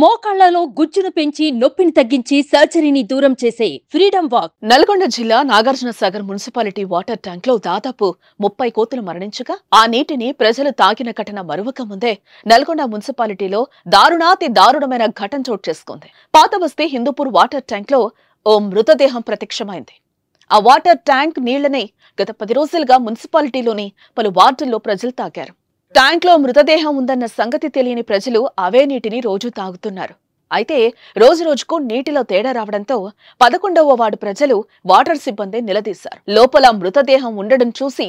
మోకాళ్లలో గుజ్జును పెంచి నొప్పిని తగ్గించి సర్జరీని దూరం చేసే ఫ్రీడమ్ వాక్ నల్గొండ జిల్లా Nagarjuna Sagar municipality water tank లో దాదాపు ముప్పై కోతులు మరణించగా ఆ నీటిని ప్రజలు తాకిన ఘటన మరువక ముందే నల్గొండ మున్సిపాలిటీలో దారుణాతి దారుణమైన ఘటన చోటు చేసుకుంది పాత బస్తీ హిందూపూర్ వాటర్ ట్యాంక్ లో ఓ మృతదేహం ప్రత్యక్షమైంది ఆ వాటర్ ట్యాంక్ నీళ్లనే గత పది రోజులుగా మున్సిపాలిటీలోని పలు వార్డుల్లో ప్రజలు తాగారు ట్యాంక్లో మృతదేహం ఉందన్న సంగతి తెలియని ప్రజలు అవే నీటిని రోజూ తాగుతున్నారు అయితే రోజురోజుకు నీటిలో తేడా రావడంతో పదకొండవ వార్డు ప్రజలు వాటర్ సిబ్బంది నిలదీశారు లోపల మృతదేహం ఉండడం చూసి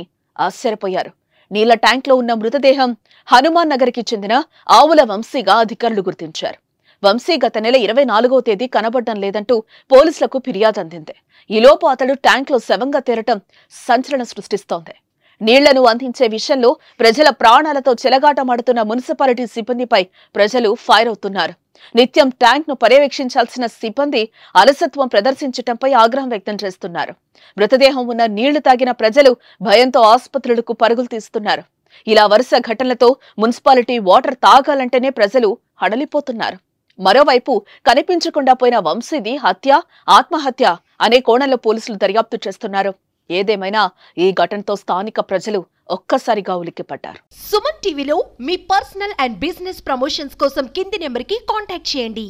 ఆశ్చర్యపోయారు నీళ్ల ట్యాంక్లో ఉన్న మృతదేహం హనుమాన్ నగర్కి చెందిన ఆవుల వంశీగా అధికారులు గుర్తించారు వంశీ గత నెల ఇరవై నాలుగో తేదీ కనబడడం లేదంటూ పోలీసులకు ఫిర్యాదు అందింది ఈలోపు అతడు ట్యాంక్లో శవంగా తేరటం సంచలనం సృష్టిస్తోంది నీళ్లను అందించే విషయంలో ప్రజల ప్రాణాలతో చెలగాటమాడుతున్న మున్సిపాలిటీ సిబ్బందిపై ప్రజలు ఫైర్ అవుతున్నారు నిత్యం ట్యాంక్ ను పర్యవేక్షించాల్సిన సిబ్బంది అలసత్వం ప్రదర్శించటంపై ఆగ్రహం వ్యక్తం చేస్తున్నారు మృతదేహం ఉన్న నీళ్లు తాగిన ప్రజలు భయంతో ఆసుపత్రులకు పరుగులు తీస్తున్నారు ఇలా వరుస ఘటనలతో మున్సిపాలిటీ వాటర్ తాగాలంటేనే ప్రజలు హడలిపోతున్నారు మరోవైపు కనిపించకుండా పోయిన వంశీది హత్య ఆత్మహత్య అనే కోణంలో పోలీసులు దర్యాప్తు చేస్తున్నారు ఏదేమైనా ఈ ఘటనతో స్థానిక ప్రజలు ఒక్కసారిగా ఉలిక్కిపడ్డారు సుమన్ టీవీలో మీ పర్సనల్ అండ్ బిజినెస్ ప్రమోషన్స్ కోసం కింది నెంబర్కి కాంటాక్ట్ చేయండి